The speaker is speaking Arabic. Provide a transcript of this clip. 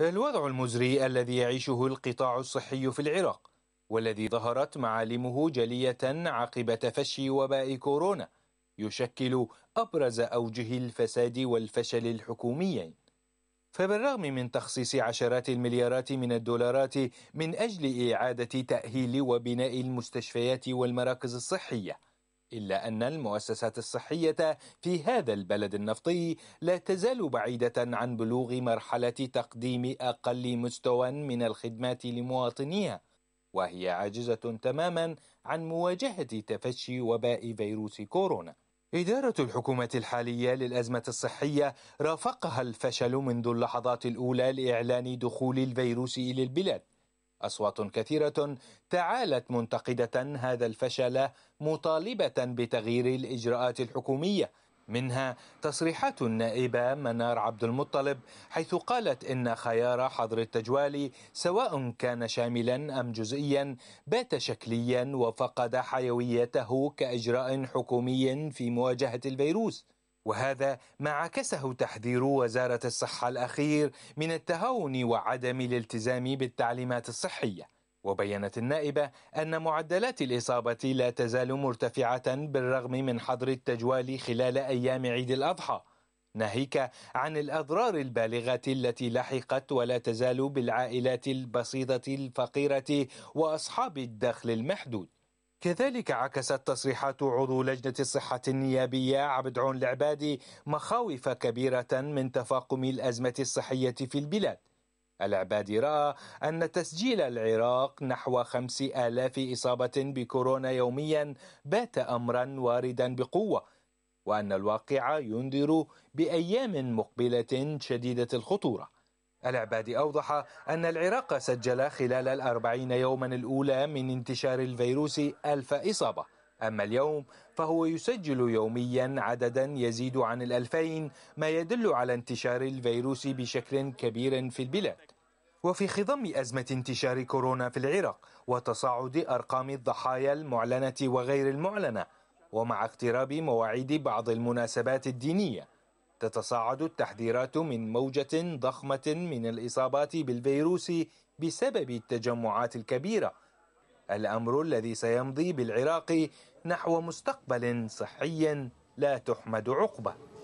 الوضع المزري الذي يعيشه القطاع الصحي في العراق والذي ظهرت معالمه جلية عقب تفشي وباء كورونا يشكل أبرز أوجه الفساد والفشل الحكوميين فبالرغم من تخصيص عشرات المليارات من الدولارات من أجل إعادة تأهيل وبناء المستشفيات والمراكز الصحية إلا أن المؤسسات الصحية في هذا البلد النفطي لا تزال بعيدة عن بلوغ مرحلة تقديم أقل مستوى من الخدمات لمواطنيها، وهي عاجزة تماما عن مواجهة تفشي وباء فيروس كورونا. إدارة الحكومة الحالية للأزمة الصحية رافقها الفشل منذ اللحظات الأولى لإعلان دخول الفيروس إلى البلاد. اصوات كثيره تعالت منتقده هذا الفشل مطالبه بتغيير الاجراءات الحكوميه منها تصريحات النائبه منار عبد المطلب حيث قالت ان خيار حظر التجوالي سواء كان شاملا ام جزئيا بات شكليا وفقد حيويته كاجراء حكومي في مواجهه الفيروس وهذا ما عكسه تحذير وزارة الصحة الأخير من التهاون وعدم الالتزام بالتعليمات الصحية وبينت النائبة أن معدلات الإصابة لا تزال مرتفعة بالرغم من حظر التجوال خلال أيام عيد الأضحى ناهيك عن الأضرار البالغة التي لحقت ولا تزال بالعائلات البسيطة الفقيرة وأصحاب الدخل المحدود كذلك عكست تصريحات عضو لجنة الصحة النيابية عبد عون العبادي مخاوف كبيرة من تفاقم الأزمة الصحية في البلاد العبادي رأى أن تسجيل العراق نحو خمس آلاف إصابة بكورونا يوميا بات أمرا واردا بقوة وأن الواقع ينذر بأيام مقبلة شديدة الخطورة العبادي أوضح أن العراق سجل خلال الأربعين يوما الأولى من انتشار الفيروس ألف إصابة أما اليوم فهو يسجل يوميا عددا يزيد عن الألفين ما يدل على انتشار الفيروس بشكل كبير في البلاد وفي خضم أزمة انتشار كورونا في العراق وتصاعد أرقام الضحايا المعلنة وغير المعلنة ومع اقتراب مواعيد بعض المناسبات الدينيه تتصاعد التحذيرات من موجة ضخمة من الإصابات بالفيروس بسبب التجمعات الكبيرة الأمر الذي سيمضي بالعراق نحو مستقبل صحي لا تحمد عقبه